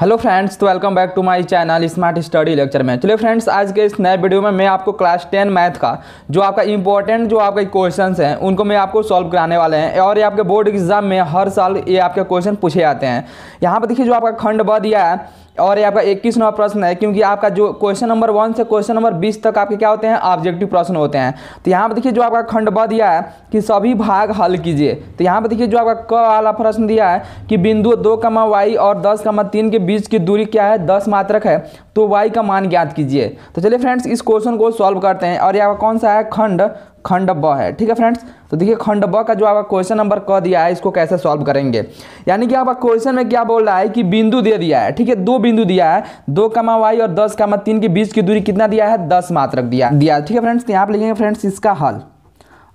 hello friends तो welcome back to my channel smart study lecture में चलिए friends आज के इस नए वीडियो में मैं आपको क्लास टेन मैथ का जो आपका इंपॉर्टेंट जो आपके क्वेश्चंस हैं उनको मैं आपको सॉल्व कराने वाले हैं और ये आपके बोर्ड एग्जाम में हर साल ये आपके क्वेश्चन पूछे जाते हैं यहाँ पर देखिए जो आपका खंड ब दिया है और ये आपका इक्कीस नंबर प्रश्न है क्योंकि आपका जो क्वेश्चन नंबर वन से क्वेश्चन नंबर बीस तक आपके क्या होते हैं ऑब्जेक्टिव प्रश्न होते हैं तो यहाँ पर देखिए जो आपका खंड ब दिया है कि सभी भाग हल कीजिए तो यहाँ पर देखिए जो आपका क वाला प्रश्न दिया है कि बिंदु दो कमा वाई और दस कमा तीन के बीच की दूरी क्या है दस मात्रक है तो वाई का मान ज्ञात कीजिए तो चलिए फ्रेंड्स इस क्वेश्चन को सॉल्व करते हैं और यहाँ कौन सा है खंड खंड ब है ठीक है फ्रेंड्स तो देखिए खंड ब का जो आपका क्वेश्चन नंबर क दिया है इसको कैसे सॉल्व करेंगे यानी कि आपका क्वेश्चन में क्या बोल रहा है कि बिंदु दे दिया है ठीक है दो बिंदु दिया है दो कमा वाई और दस कमा तीन के बीच की दूरी कितना दिया है दस मात्रक दिया दिया ठीक है फ्रेंड्स तो यहाँ पर लिखेंगे फ्रेंड्स इसका हल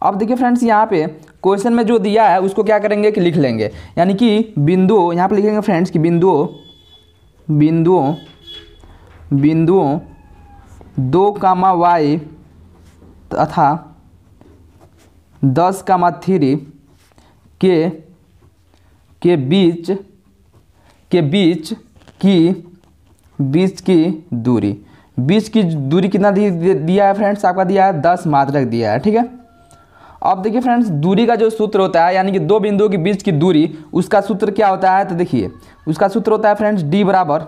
अब देखिए फ्रेंड्स यहाँ पे क्वेश्चन में जो दिया है उसको क्या करेंगे कि लिख लेंगे यानी कि बिंदु यहाँ पर लिखेंगे फ्रेंड्स कि बिंदु बिंदु बिंदु दो कामा वाई तथा दस मा थ्री के के बीच के बीच की बीच की दूरी बीच की दूरी कितना दिया है फ्रेंड्स आपका दिया है दस मात्रक दिया है ठीक है अब देखिए फ्रेंड्स दूरी का जो सूत्र होता है यानी कि दो बिंदुओं के बीच की दूरी उसका सूत्र क्या होता है तो देखिए उसका सूत्र होता है फ्रेंड्स डी बराबर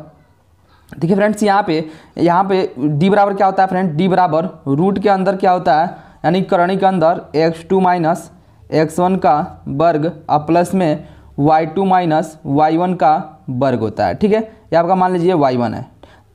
देखिए फ्रेंड्स यहाँ पे यहाँ पे डी बराबर क्या होता है फ्रेंड डी बराबर रूट के अंदर क्या होता है यानी करणी के अंदर X two minus X one का वर्ग और प्लस में Y two minus Y one का वर्ग होता है ठीक है ये आपका मान लीजिए वाई वन है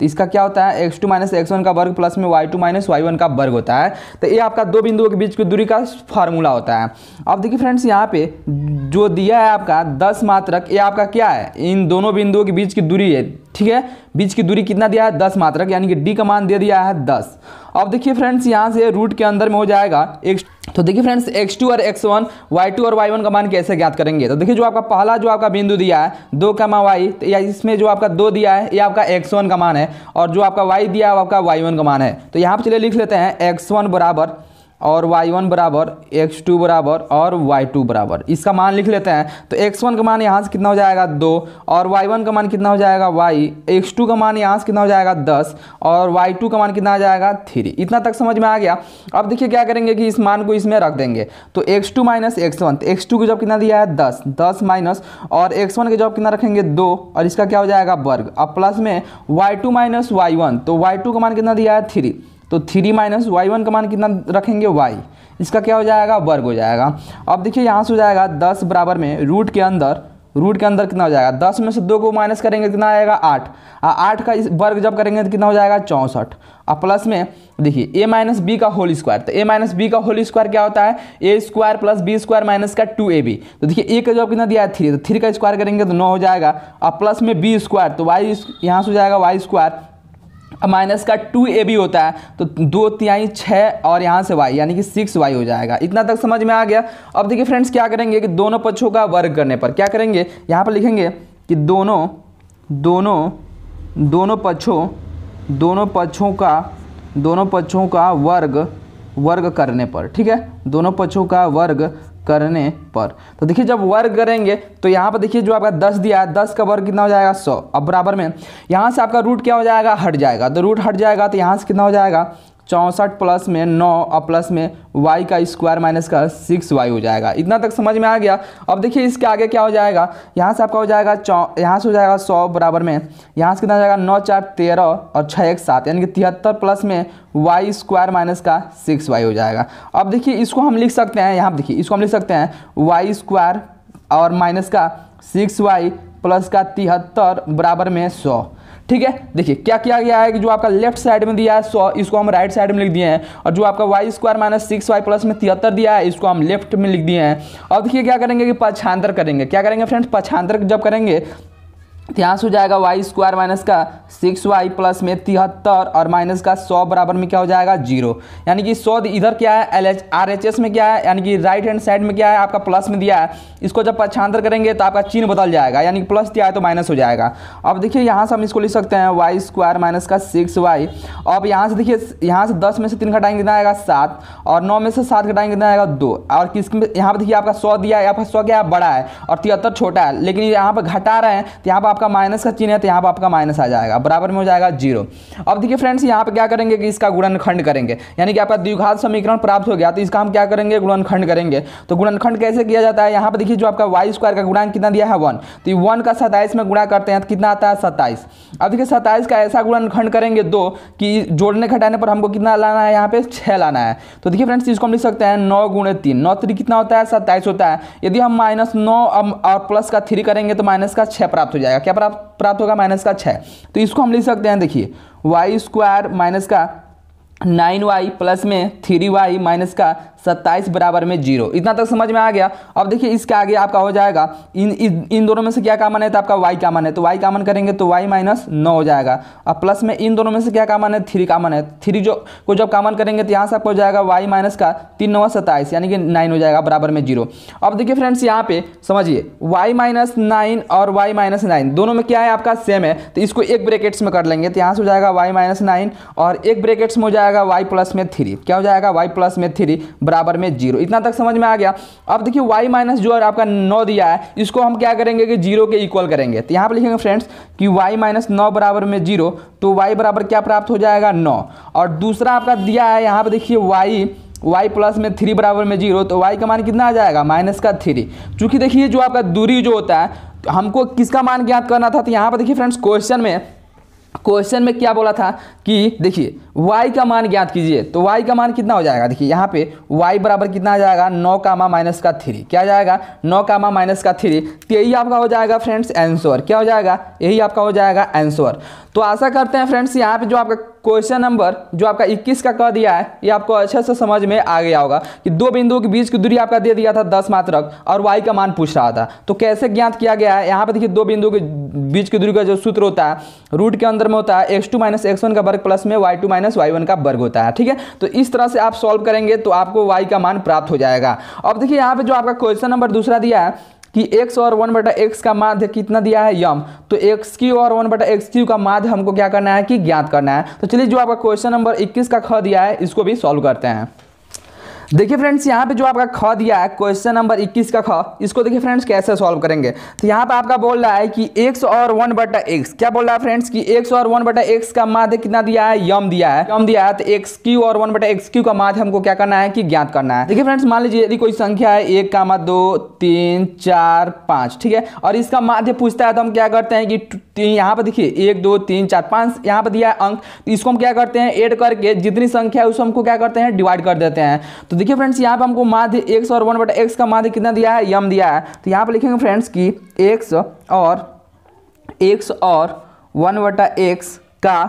तो इसका क्या होता है X two minus X one का वर्ग प्लस में Y two minus Y one का वर्ग होता है तो ये आपका दो बिंदुओं के बीच की दूरी का फार्मूला होता है अब देखिए फ्रेंड्स यहाँ पे जो दिया है आपका दस मात्रक ये आपका क्या है इन दोनों बिंदुओं के बीच की दूरी है ठीक है बीच की दूरी कितना दिया है दस मात्रक यानी कि डी का मान दे दिया है दस अब देखिए फ्रेंड्स यहाँ से रूट के अंदर में हो जाएगा एक्स तो देखिए फ्रेंड्स एक्स टू और एक्स वन वाई टू और वाई वन का मान कैसे ज्ञात करेंगे तो देखिए जो आपका पहला जो आपका बिंदु दिया है दो का मान वाई तो या इसमें जो आपका दो दिया है ये आपका एक्स वन का मान है और जो आपका वाई दिया है वो आपका वाई वन का मान है तो यहाँ पर चलिए लिख लेते हैं एक्स वन बराबर और y1 बराबर x2 बराबर और y2 बराबर इसका मान लिख लेते हैं तो x1 का मान यहाँ से कितना हो जाएगा दो और y1 का मान कितना हो जाएगा y x2 का मान यहाँ से कितना हो जाएगा दस और y2 का मान कितना आ जाएगा थ्री इतना तक समझ में आ गया अब देखिए क्या करेंगे कि इस मान को इसमें रख देंगे तो x2 two minus X one X two का जॉब कितना दिया है दस दस माइनस और एक्स वन का जॉब कितना रखेंगे दो और इसका क्या हो जाएगा वर्ग अब प्लस में Y two minus Y one तो वाई टू का मान कितना दिया है थ्री तो थ्री माइनस वाई वन का मान कितना रखेंगे वाई इसका क्या हो जाएगा वर्ग हो जाएगा अब देखिए यहाँ से हो जाएगा दस बराबर में रूट के अंदर रूट के अंदर कितना हो जाएगा दस में से दो को माइनस करेंगे तो कितना आएगा आठ आठ का इस वर्ग जब करेंगे तो कितना हो जाएगा चौंसठ और प्लस में देखिए ए माइनस बी का होल स्क्वायर तो ए माइनस बी का होल स्क्वायर क्या होता है A square plus B square minus का टू ए बी तो देखिए ए का जब कितना दिया है थ्री तो थ्री का स्क्वायर करेंगे तो नौ हो जाएगा और प्लस में बी स्क्वायर तो वाई यहाँ से हो जाएगा वाई स्क्वायर माइनस का टू ए बी होता है तो दो तिहाई छः और यहाँ से वाई यानी कि सिक्स वाई हो जाएगा इतना तक समझ में आ गया अब देखिए फ्रेंड्स क्या करेंगे कि दोनों पक्षों का वर्ग करने पर क्या करेंगे यहाँ पर लिखेंगे कि दोनों दोनों दोनों पक्षों दोनों पक्षों का दोनों पक्षों का वर्ग वर्ग करने पर ठीक है दोनों पक्षों का वर्ग करने पर तो देखिए जब वर्ग करेंगे तो यहाँ पर देखिए जो आपका दस दिया है दस का वर्ग कितना हो जाएगा सौ अब बराबर में यहाँ से आपका रूट क्या हो जाएगा हट जाएगा तो रूट हट जाएगा तो यहाँ से कितना हो जाएगा चौंसठ प्लस में नौ और प्लस में वाई का स्क्वायर माइनस का सिक्स वाई हो जाएगा इतना तक समझ में आ गया अब देखिए इसके आगे क्या हो जाएगा यहाँ से आपका हो जाएगा चौ यहाँ से हो जाएगा सौ बराबर में यहाँ से कितना जाएगा नौ चार तेरह और छः एक सात यानी कि तिहत्तर प्लस में वाई स्क्वायर माइनस का सिक्स वाई हो जाएगा अब देखिए इसको हम लिख सकते हैं यहाँ देखिए इसको हम लिख सकते हैं वाई स्क्वायर और माइनस का सिक्स वाई प्लस का तिहत्तर बराबर में सौ ठीक है देखिए क्या किया गया है कि जो आपका लेफ्ट साइड में दिया है सौ इसको हम राइट साइड में लिख दिए हैं और जो आपका Y square minus six Y plus में तिहत्तर दिया है इसको हम लेफ्ट में लिख दिए हैं अब देखिए क्या करेंगे कि पछांतर करेंगे क्या करेंगे फ्रेंड्स पछांतर जब करेंगे यहाँ से हो जाएगा वाई स्क्वायर माइनस का सिक्स वाई प्लस में तिहत्तर और माइनस का सौ बराबर में क्या हो जाएगा जीरो यानी कि सौ इधर क्या है L H R H S में क्या है यानी कि राइट हैंड साइड में क्या है आपका प्लस में दिया है इसको जब पछांतर करेंगे तो आपका चिन्ह बदल जाएगा यानी कि प्लस दिया है तो माइनस हो जाएगा अब देखिए यहाँ से हम इसको लिख सकते हैं वाई स्क्वायर माइनस का सिक्स वाई अब यहाँ से देखिए यहाँ से दस में से तीन घटाएंगे कितना आएगा सात और नौ में से सात घटाएंगे कितना आएगा दो और किस में यहाँ पर देखिए आपका सौ दिया है आपका सौ क्या है बड़ा है और तिहत्तर छोटा है लेकिन यहाँ पर घटा रहे हैं तो यहाँ पर आपका माइनस का चिन्ह है तो यहाँ पर आपका माइनस आ जाएगा बराबर में हो जाएगा जीरो अब देखिए फ्रेंड्स यहाँ पर क्या करेंगे कि इसका गुणनखंड करेंगे यानी कि आपका द्विघात समीकरण प्राप्त हो गया तो इसका हम क्या करेंगे गुणनखंड करेंगे तो गुणनखंड कैसे किया जाता है यहाँ पर देखिए जो आपका वाई स्क्वायर का गुणांक कितना दिया है वन तो वन का सत्ताईस में गुणा करते हैं तो कितना आता है सत्ताईस अब देखिए सत्ताईस का ऐसा गुणनखंड करेंगे दो कि जोड़ने घटाने पर हमको कितना लाना है यहाँ पे छः लाना है तो देखिए फ्रेंड्स इसको हम लिख सकते हैं नौ गुणे तीन नौ त्री कितना होता है सत्ताईस होता है यदि हम माइनस नौ और प्लस का थ्री करेंगे तो माइनस का छः प्राप्त हो जाएगा क्या प्राप्त प्राप्त होगा माइनस का छः तो इसको हम लिख सकते हैं देखिए वाई स्क्वायर माइनस का नाइन वाई प्लस में थ्री वाई माइनस का सत्ताईस बराबर में जीरो इतना तक समझ में आ गया अब देखिए इसके आगे आपका हो जाएगा इन इन, इन दोनों में से क्या कामन है तो आपका वाई कामन है तो वाई कामन करेंगे तो वाई माइनस नौ हो जाएगा और प्लस में इन दोनों में से क्या कामन है थ्री कामन है थ्री जो को जब कामन करेंगे तो यहाँ से आपको हो जाएगा वाई माइनस का तीन नौ सत्ताईस यानी कि नाइन हो जाएगा बराबर में जीरो अब देखिए फ्रेंड्स यहाँ पे समझिए वाई माइनस नाइन और वाई माइनस नाइन दोनों में क्या है आपका सेम है तो इसको एक ब्रेकेट्स में कर लेंगे तो यहाँ से हो जाएगा वाई माइनस नाइन और एक ब्रेकेट्स में हो जाएगा वाई प्लस में थ्री क्या हो जाएगा वाई प्लस में थ्री बराबर में जीरो इतना तक समझ में आ गया अब देखिए वाई माइनस जो आपका नौ दिया है इसको हम क्या करेंगे कि जीरो के इक्वल करेंगे तो यहाँ पर लिखेंगे फ्रेंड्स कि वाई माइनस नौ बराबर में जीरो तो वाई बराबर क्या प्राप्त हो जाएगा नौ और दूसरा आपका दिया है यहाँ पर देखिए वाई y प्लस में थ्री बराबर में जीरो तो y का मान कितना आ जाएगा माइनस का थ्री चूंकि देखिए जो आपका दूरी जो होता है हमको किसका मान ज्ञात करना था तो यहाँ पर देखिए फ्रेंड्स क्वेश्चन में क्वेश्चन में क्या बोला था कि देखिए y का मान ज्ञात कीजिए तो y का मान कितना हो जाएगा देखिए यहाँ पे y बराबर कितना आ जाएगा नौ कामा माइनस का थ्री क्या जाएगा नौ कामा माइनस का थ्री तो यही आपका हो जाएगा फ्रेंड्स आंसर क्या हो जाएगा यही आपका हो जाएगा आंसर तो आशा करते हैं फ्रेंड्स यहाँ पे जो आपका क्वेश्चन नंबर जो आपका 21 का कह दिया है ये आपको अच्छे से समझ में आ गया होगा कि दो बिंदुओं के बीच की दूरी आपका दे दिया था दस मात्रक और वाई का मान पूछ रहा था तो कैसे ज्ञात किया गया है यहाँ पे देखिए दो बिंदुओं के बीच की दूरी का जो सूत्र होता है रूट के अंदर में होता है X two minus X one का वर्ग प्लस में Y two minus Y one का वर्ग होता है ठीक है तो इस तरह से आप सॉल्व करेंगे तो आपको वाई का मान प्राप्त हो जाएगा अब देखिए यहाँ पे जो आपका क्वेश्चन नंबर दूसरा दिया है कि x और वन बटा एक्स का माध्य कितना दिया है यम तो एक्स क्यू और वन बटा एक्स क्यू का माध्य हमको क्या करना है कि ज्ञात करना है तो चलिए जो आपका क्वेश्चन नंबर इक्कीस का ख दिया है इसको भी सॉल्व करते हैं देखिए फ्रेंड्स यहाँ पे जो आपका ख दिया है क्वेश्चन नंबर 21 का ख इसको देखिए फ्रेंड्स कैसे सॉल्व करेंगे तो यहाँ पे आपका बोल रहा है कि x और वन बटा एक्स क्या बोल रहा है फ्रेंड्स कि x और वन बटा एक्स का माध्य कितना दिया है यम दिया है यम दिया है तो एक्स क्यू और वन बटा एक्स क्यू का माध्य हमको क्या करना है कि ज्ञात करना है देखिए फ्रेंड्स मान लीजिए यदि कोई संख्या है एक का माध्य दो तीन चार पाँच ठीक है और इसका माध्य पूछता है तो हम क्या करते हैं कि यहाँ पर देखिए एक दो तीन चार पाँच यहाँ पर दिया है अंक तो इसको हम क्या करते हैं एड करके जितनी संख्या है उसको हमको क्या करते हैं डिवाइड कर देते हैं तो देखिए फ्रेंड्स यहाँ पे हमको माध्य एक्स और वन बटा एक्स का माध्य कितना दिया है यम दिया है तो यहाँ पे लिखेंगे फ्रेंड्स कि एक्स और एक्स और वन बटा एक्स का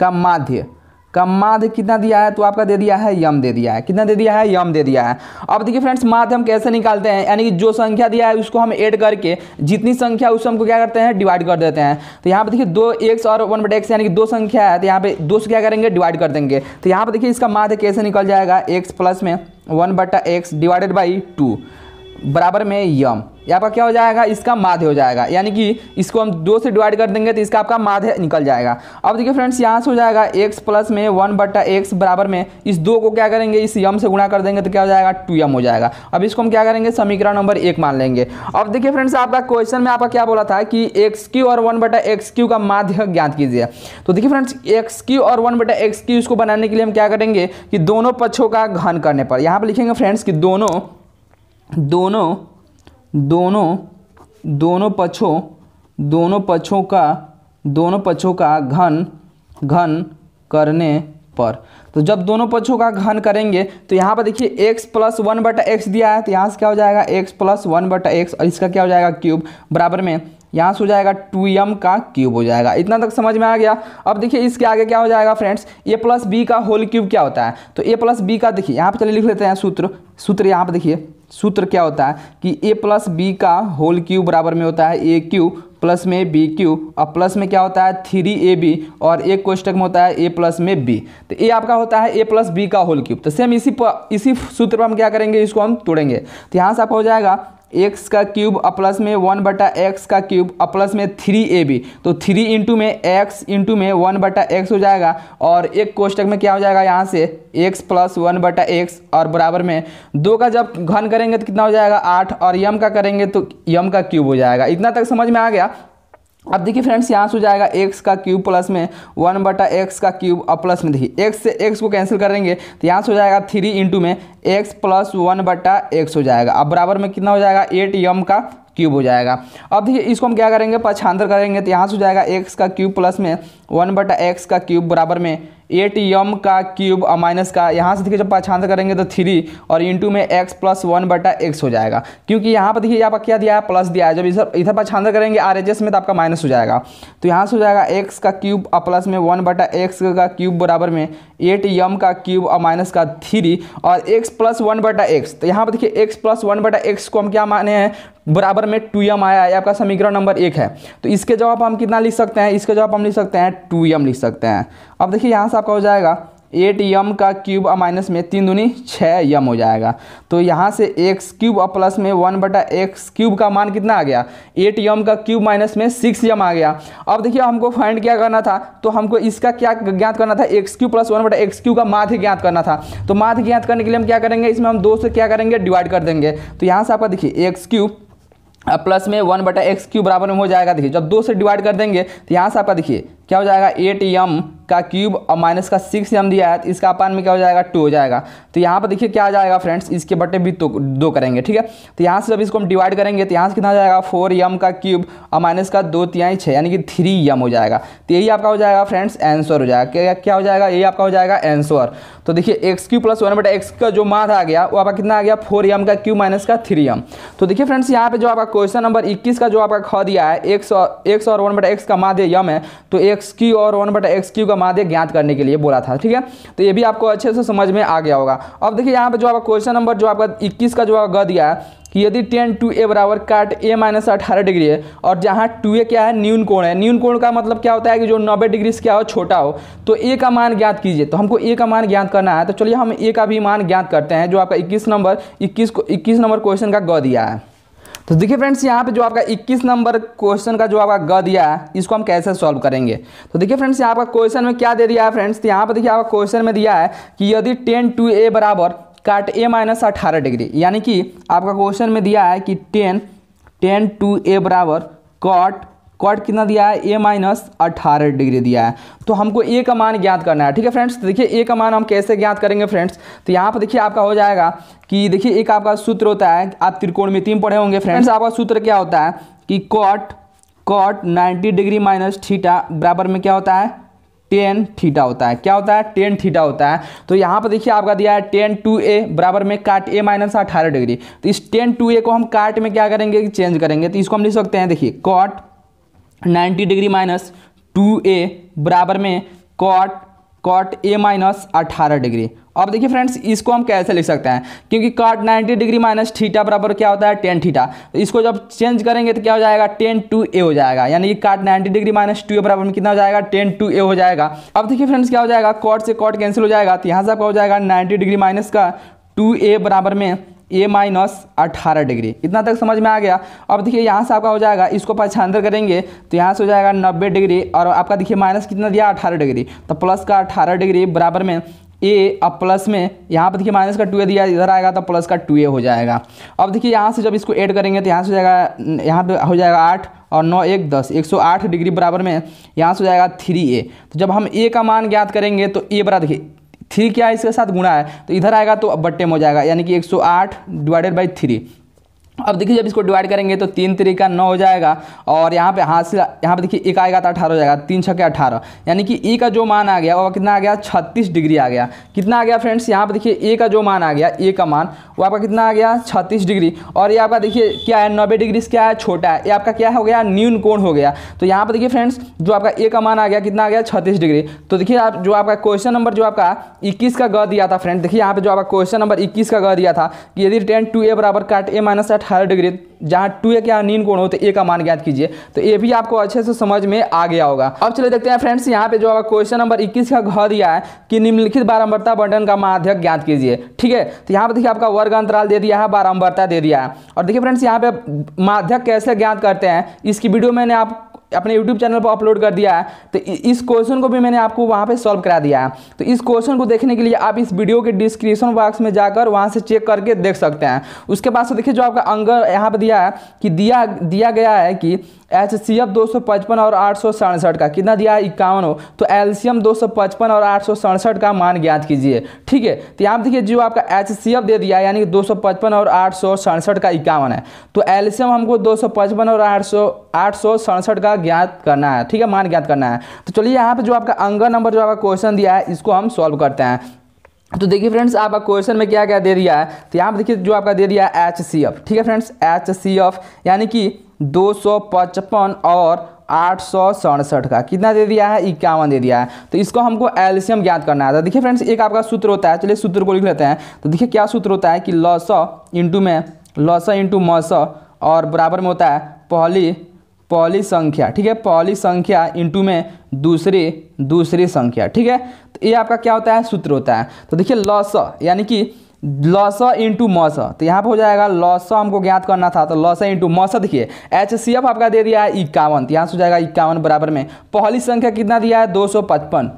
का माध्य का माध्य कितना दिया है तो आपका दे दिया है यम दे दिया है कितना दे दिया है यम दे दिया है अब देखिए फ्रेंड्स माध हम कैसे निकालते हैं यानी कि जो संख्या दिया है उसको हम ऐड करके जितनी संख्या उस हमको क्या करते हैं डिवाइड कर देते हैं तो यहाँ पर देखिए दो एक्स और वन बट एक्स यानी कि दो संख्या है तो यहाँ पे दो से क्या करेंगे डिवाइड कर देंगे तो यहाँ पर देखिए इसका माध कैसे निकल जाएगा एक्स प्लस में वन बटा एक्स डिवाइडेड बाई टू बराबर में यम ये आपका क्या हो जाएगा इसका माध्य हो जाएगा यानी कि इसको हम दो से डिवाइड कर देंगे तो इसका आपका माध्य निकल जाएगा अब देखिए फ्रेंड्स यहाँ से हो जाएगा एक्स प्लस में वन बट्टा एक्स बराबर में इस दो को क्या करेंगे इस यम से गुणा कर देंगे तो क्या हो जाएगा टू यम हो जाएगा अब इसको हम क्या करेंगे समीकरण नंबर एक मान लेंगे अब देखिए फ्रेंड्स आपका क्वेश्चन में आपका क्या बोला था कि एक्स क्यू और वन बटा एक्स क्यू का माध्य ज्ञात कीजिए तो देखिए फ्रेंड्स एक्स क्यू और वन बटा एक्स क्यू इसको बनाने के लिए हम क्या करेंगे कि दोनों पक्षों का घन करने पर यहाँ पर लिखेंगे फ्रेंड्स कि दोनों दोनों दोनों दोनों पक्षों दोनों पक्षों का दोनों पक्षों का घन घन करने पर तो जब दोनों पक्षों का घन करेंगे तो यहाँ पर देखिए x प्लस वन बटा एक्स दिया है तो यहाँ से क्या हो जाएगा x प्लस वन बटा एक्स और इसका क्या हो जाएगा क्यूब बराबर में यहाँ से हो जाएगा टू एम का क्यूब हो जाएगा इतना तक समझ में आ गया अब देखिए इसके आगे क्या हो जाएगा फ्रेंड्स ए प्लस बी का होल क्यूब क्या होता है तो ए प्लस बी का देखिए यहाँ पे चलिए लिख लेते हैं सूत्र सूत्र यहाँ पे देखिए सूत्र क्या होता है कि ए प्लस बी का होल क्यूब बराबर में होता है ए क्यू प्लस में बी क्यू और प्लस में क्या होता है थ्री ए बी और एक कोष्टक में होता है ए प्लस में बी तो ए आपका होता है ए प्लस बी का होल क्यूब तो सेम इसी पर इसी सूत्र पर हम क्या करेंगे इसको हम तोड़ेंगे तो यहाँ से आपका हो जाएगा एक्स का क्यूब प्लस में वन बटा एक्स का क्यूब प्लस में थ्री ए बी तो थ्री इंटू में एक्स इंटू में वन बटा एक्स हो जाएगा और एक कोष्टक में क्या हो जाएगा यहाँ से एक्स प्लस वन बटा एक्स और बराबर में दो का जब घन करेंगे तो कितना हो जाएगा आठ और यम का करेंगे तो यम का क्यूब हो जाएगा इतना तक समझ में आ गया अब देखिए फ्रेंड्स यहाँ से हो जाएगा एक्स का क्यूब प्लस में वन बटा एक्स का क्यूब और प्लस में देखिए एक्स से एक्स को कैंसिल करेंगे तो यहाँ से हो जाएगा थ्री इंटू में एक्स प्लस वन बटा एक्स हो जाएगा अब बराबर में कितना हो जाएगा एट यम का क्यूब हो जाएगा अब देखिए इसको हम क्या करेंगे पछांतर करेंगे तो यहाँ से हो जाएगा एक्स का क्यूब प्लस में वन बटा एक्स का क्यूब बराबर में एट यम का क्यूब और माइनस का यहाँ से देखिए जब पहचान करेंगे तो थ्री और इंटू में एक्स प्लस वन बटा एक्स हो जाएगा क्योंकि यहाँ पर देखिए आपका क्या दिया है प्लस दिया है जब इधर इधर पहचान करेंगे आर एच एस में तो आपका माइनस हो जाएगा तो यहाँ से हो जाएगा एक्स का क्यूब और प्लस में वन बटा एक्स का क्यूब बराबर में एट यम का क्यूब और माइनस का थ्री और एक्स प्लस वन बटा एक्स तो यहाँ पर देखिए एक्स प्लस वन बटा एक्स को हम क्या माने हैं बराबर में टू एम आया है आपका समीकरण नंबर एक है तो इसके जवाब हम कितना लिख सकते हैं इसके जवाब हम लिख सकते हैं टू एम लिख सकते हैं अब देखिए यहाँ से आपका हो जाएगा एट यम का क्यूब माइनस में तीन दूनी छः एम हो जाएगा तो यहाँ से एक्स क्यूब और प्लस में वन बटा एक्स क्यूब का मान कितना आ गया एट यम का क्यूब माइनस में सिक्स एम आ गया अब देखिए हमको फाइंड क्या करना था तो हमको इसका क्या ज्ञात करना था एक्स क्यूब प्लस वन बटा एक्स क्यूब का माध्य ज्ञात करना था तो माध्य ज्ञात करने के लिए हम क्या करेंगे इसमें हम दो से क्या करेंगे डिवाइड कर देंगे तो यहाँ से आपका देखिए एक्स क्यूब प्लस में वन बटा एक्स क्यू बराबर में हो जाएगा देखिए जब दो से डिवाइड कर देंगे तो यहाँ से आपका देखिए क्या हो जाएगा एट एम का क्यूब और माइनस का सिक्स एम दिया है तो इसका अपान में क्या हो जाएगा टू हो जाएगा तो यहाँ पर देखिए क्या आ जाएगा फ्रेंड्स इसके बटे भी तो दो करेंगे ठीक है तो यहाँ से जब इसको हम डिवाइड करेंगे तो यहाँ से कितना जाएगा फोर एम का क्यूब और माइनस का दो तिहाई छः यानी कि थ्री एम हो जाएगा तो यही आपका हो जाएगा फ्रेंड्स एंसर हो जाएगा क्या क्या हो जाएगा यही आपका हो जाएगा एंसर तो देखिए एक्स क्यू प्लस वन बटे एक्स का जो माथ आ गया वो आपका कितना आ गया फोर एम का क्यू माइनस का थ्री एम तो देखिए फ्रेंड्स यहाँ पे जो आपका क्वेश्चन नंबर इक्कीस का जो आपका ख दिया है एक्स और एक्स और वन बटे एक्स का माध्यम यम है तो एक एक्स क्यू और वन बटा एक्स क्यू का माध्य ज्ञात करने के लिए बोला था ठीक है तो ये भी आपको अच्छे से समझ में आ गया होगा अब देखिए यहाँ पर जो आपका क्वेश्चन नंबर जो आपका इक्कीस का जो आपका ग दिया है कि यदि टेन टू ए बराबर काट ए माइनस अठारह डिग्री है और जहाँ टू ए क्या है न्यून कोण है न्यून कोण का मतलब क्या होता है कि जो नब्बे डिग्री से क्या हो छोटा हो तो ए का मान ज्ञात कीजिए तो हमको ए का मान ज्ञात करना है तो चलिए हम ए का भी मान ज्ञात करते हैं जो आपका इक्कीस नंबर इक्कीस को इक्कीस नंबर क्वेश्चन का ग दिया है तो देखिए फ्रेंड्स यहाँ पे जो आपका 21 नंबर क्वेश्चन का जो आपका ग दिया है इसको हम कैसे सॉल्व करेंगे तो देखिए फ्रेंड्स यहाँ आपका क्वेश्चन में क्या दे दिया है फ्रेंड्स तो यहाँ पर देखिए आपका क्वेश्चन में दिया है कि यदि टेन टू ए बराबर काट ए माइनस अठारह डिग्री यानी कि आपका क्वेश्चन में दिया है कि टेन टेन टू ए बराबर कॉट कॉट कितना दिया है ए माइनस अठारह डिग्री दिया है तो हमको ए का मान ज्ञात करना है ठीक है फ्रेंड्स तो देखिए ए का मान हम कैसे ज्ञात करेंगे फ्रेंड्स तो यहाँ पर देखिए आपका हो जाएगा कि देखिए एक आपका सूत्र होता है आप त्रिकोण में तीन पढ़े होंगे फ्रेंड्स आपका सूत्र क्या होता है कि cot cot ninety degree minus theta बराबर में क्या होता है टेन थीटा होता है क्या होता है टेन थीटा होता है तो यहाँ पर देखिए आपका दिया है टेन टू ए बराबर में काट ए माइनस अठारह डिग्री तो इस टेन टू ए को हम काट में क्या करेंगे चेंज करेंगे तो इसको हम लिख सकते हैं देखिए cot ninety degree minus two A बराबर में कॉट कॉट ए माइनस अठारह डिग्री अब देखिए फ्रेंड्स इसको हम कैसे लिख सकते हैं क्योंकि कॉट 90 डिग्री माइनस थीटा बराबर क्या होता है टेन थीटा इसको जब चेंज करेंगे तो क्या हो जाएगा टेन टू ए हो जाएगा यानी कि cot 90 degree minus two A बराबर में कितना हो जाएगा टेन टू ए हो जाएगा अब देखिए फ्रेंड्स क्या हो जाएगा कॉट से कॉट कैंसिल हो जाएगा तो यहाँ से आपका हो जाएगा नाइन्टी डिग्री माइनस का टू ए बराबर में ए माइनस अठारह डिग्री इतना तक समझ में आ गया अब देखिए यहाँ से आपका हो जाएगा इसको पछांतर करेंगे तो यहाँ से हो जाएगा नब्बे डिग्री और आपका देखिए माइनस कितना दिया अठारह डिग्री तो प्लस का अठारह डिग्री बराबर में ए अब प्लस में यहाँ पर देखिए माइनस का टू ए दिया इधर आएगा तो प्लस का टू ए हो जाएगा अब देखिए यहाँ से जब इसको ऐड करेंगे तो यहाँ से हो जाएगा यहाँ पे हो जाएगा आठ और नौ एक दस एक सौ आठ डिग्री बराबर में यहाँ से हो जाएगा थ्री ए तो जब हम ए का मान ज्ञात करेंगे तो ए बरा देखिए थ्री क्या है इसके साथ गुणा है तो इधर आएगा तो बट्टे में हो जाएगा यानी कि एक सौ आठ डिवाइडेड बाई थ्री अब देखिए जब इसको डिवाइड करेंगे तो तीन तरीका नौ हो जाएगा और यहाँ पे हाथ से यहाँ पे देखिए एक आएगा तो अठारह हो जाएगा तीन छः के अठारह यानी कि ए e का जो मान आ गया वो कितना आ गया छत्तीस डिग्री आ गया कितना आ गया फ्रेंड्स यहाँ पे देखिए ए e का जो मान आ गया ए e का मान वो आपका कितना आ गया छत्तीस डिग्री और ये आपका देखिए क्या है नब्बे डिग्री क्या है छोटा है ये आपका क्या हो गया न्यून कोण हो गया तो यहाँ पर देखिए फ्रेंड्स जो आपका ए का मान आ गया कितना आ गया छत्तीस डिग्री तो देखिए आप जो आपका क्वेश्चन नंबर जो आपका इक्कीस का ग दिया था फ्रेंड देखिए यहाँ पर जो आपका क्वेश्चन नंबर इक्कीस का ग दिया था कि यदि टेन टू ए बराबर काट ए माइनस अठारह डिग्री जहाँ टू ए के यहाँ नीन कोण हो तो ए का मान ज्ञात कीजिए तो ये भी आपको अच्छे से समझ में आ गया होगा अब चलिए देखते हैं फ्रेंड्स यहाँ पे जो आपका क्वेश्चन नंबर 21 का घर दिया है कि निम्नलिखित बारंबरता बंटन का माध्यक ज्ञात कीजिए ठीक है तो यहाँ पे देखिए आपका वर्ग अंतराल दे दिया है बारंबरता दे दिया है और देखिए फ्रेंड्स यहाँ पे माध्यक कैसे ज्ञात करते हैं इसकी वीडियो मैंने आप अपने यूट्यूब चैनल पर अपलोड कर दिया है तो इस क्वेश्चन को भी मैंने आपको वहाँ पे सॉल्व करा दिया है तो इस क्वेश्चन को देखने के लिए आप इस वीडियो के डिस्क्रिप्शन बॉक्स में जाकर वहाँ से चेक करके देख सकते हैं उसके बाद से देखिए जो आपका अंगर यहाँ पर दिया है कि दिया दिया गया है कि एच सी एफ दो सौ पचपन और आठ सौ सड़सठ का कितना दिया है इक्यावन हो तो एल्शियम दो सौ पचपन और आठ सौ सड़सठ का मान ज्ञात कीजिए ठीक है तो यहाँ देखिए जो आपका एच सी एफ दे दिया यानी कि दो सौ पचपन और आठ सौ सड़सठ का इक्यावन है तो एल्शियम हमको दो सौ पचपन और आठ सौ आठ सौ सड़सठ का ज्ञात करना है ठीक है मान ज्ञात करना है तो चलिए यहाँ पे जो आपका अंग नंबर जो आपका क्वेश्चन दिया है इसको हम सॉल्व करते हैं तो देखिए फ्रेंड्स आपका क्वेश्चन में क्या क्या दे दिया है तो यहाँ पर देखिए जो आपका दे दिया है एच सी एफ ठीक है फ्रेंड्स एच सी एफ यानी कि दो सौ पचपन और आठ सौ सड़सठ का कितना दे दिया है इक्यावन दे दिया है तो इसको हमको एल्शियम ज्ञात करना है तो देखिए फ्रेंड्स एक आपका सूत्र होता है चलिए सूत्र को लिख लेते हैं तो देखिए क्या सूत्र होता है कि लस इंटू में लस इंटू मौस और बराबर में होता है पहली पहली संख्या ठीक है पहली संख्या इंटू में दूसरी दूसरी संख्या ठीक है तो ये आपका क्या होता है सूत्र होता है तो देखिए लस यानी कि लस इंटू मस तो यहाँ पर हो जाएगा लस हमको ज्ञात करना था तो लस इंटू मस देखिए एच सी एफ आपका दे दिया है इक्यावन तो यहाँ से हो जाएगा इक्यावन बराबर में पहली संख्या कितना दिया है दो सौ पचपन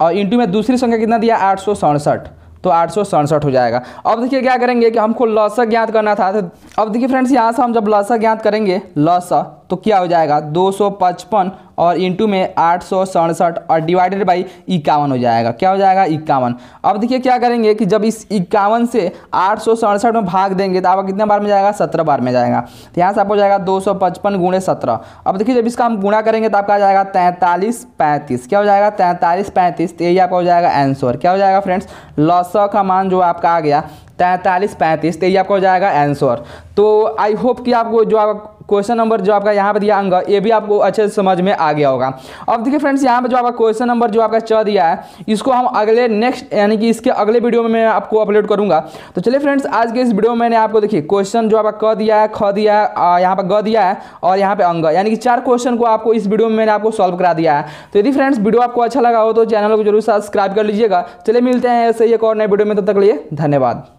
और इंटू में दूसरी संख्या कितना दिया आठ सौ सड़सठ तो आठ हो जाएगा अब देखिए क्या करेंगे कि हमको लस ज्ञात करना था तो अब देखिए फ्रेंड्स यहाँ से हम जब लसा ज्ञात करेंगे लसा तो क्या हो जाएगा 255 और इंटू में आठ सौ सड़सठ और डिवाइडेड बाई इक्यावन हो जाएगा क्या हो जाएगा इक्यावन अब देखिए क्या करेंगे कि जब इस इक्यावन से आठ सौ सड़सठ में भाग देंगे तो आपका कितने बार में जाएगा सत्रह बार में जाएगा तो यहाँ से आपको जाएगा दो सौ पचपन गुणे सत्रह अब देखिए जब इसका हम गुणा करेंगे तो आपका आ जाएगा तैंतालीस पैंतीस क्या हो जाएगा तैंतालीस पैंतीस तो यही आपका हो जाएगा आंसर क्या हो जाएगा फ्रेंड्स लस का मान जो आपका आ गया तैंतालीस पैंतीस तो ये आपका हो जाएगा आंसर तो आई होप कि आपको जो आपका क्वेश्चन नंबर जो आपका यहाँ पर दिया अंग ये भी आपको अच्छे से समझ में आ गया होगा अब देखिए फ्रेंड्स यहाँ पर जो आपका क्वेश्चन नंबर जो आपका चल दिया है इसको हम अगले नेक्स्ट यानी कि इसके अगले वीडियो में मैं आपको अपलोड करूँगा तो चलिए फ्रेंड्स आज के इस वीडियो में मैंने आपको देखिए क्वेश्चन जो आपका क दिया है ख दिया है यहाँ पर ग दिया है और यहाँ पर अंग यानी कि चार क्वेश्चन को आपको इस वीडियो में मैंने आपको सॉल्व करा दिया है तो यदि फ्रेंड्स वीडियो आपको अच्छा लगा हो तो चैनल को जरूर सब्सक्राइब कर लीजिएगा चलिए मिलते हैं ऐसे ही एक और नए वीडियो में तब तक लिए धन्यवाद